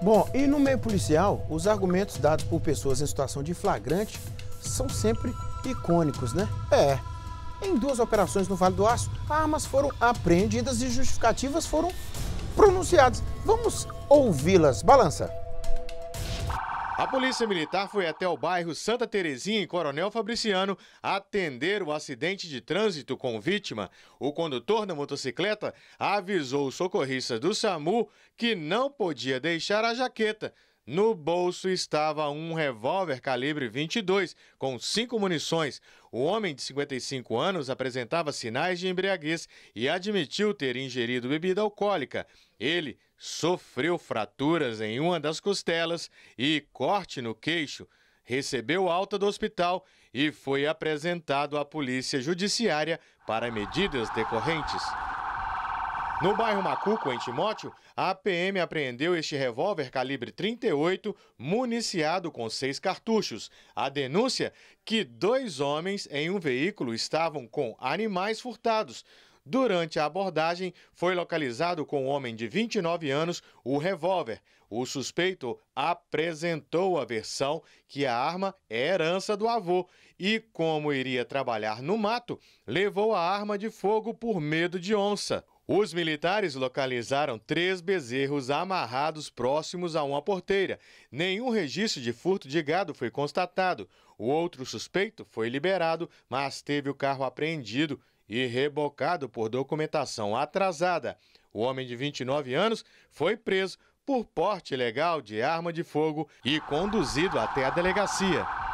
Bom, e no meio policial, os argumentos dados por pessoas em situação de flagrante são sempre icônicos, né? É. Em duas operações no Vale do Aço, armas foram apreendidas e justificativas foram pronunciadas. Vamos ouvi-las. Balança. A Polícia Militar foi até o bairro Santa Terezinha, em Coronel Fabriciano, atender o acidente de trânsito com vítima. O condutor da motocicleta avisou os socorristas do SAMU que não podia deixar a jaqueta no bolso estava um revólver calibre 22 com cinco munições. O homem de 55 anos apresentava sinais de embriaguez e admitiu ter ingerido bebida alcoólica. Ele sofreu fraturas em uma das costelas e corte no queixo recebeu alta do hospital e foi apresentado à Polícia Judiciária para medidas decorrentes. No bairro Macuco, em Timóteo, a PM apreendeu este revólver calibre 38, municiado com seis cartuchos. A denúncia que dois homens em um veículo estavam com animais furtados. Durante a abordagem, foi localizado com um homem de 29 anos o revólver. O suspeito apresentou a versão que a arma é herança do avô e, como iria trabalhar no mato, levou a arma de fogo por medo de onça. Os militares localizaram três bezerros amarrados próximos a uma porteira. Nenhum registro de furto de gado foi constatado. O outro suspeito foi liberado, mas teve o carro apreendido e rebocado por documentação atrasada. O homem de 29 anos foi preso por porte ilegal de arma de fogo e conduzido até a delegacia.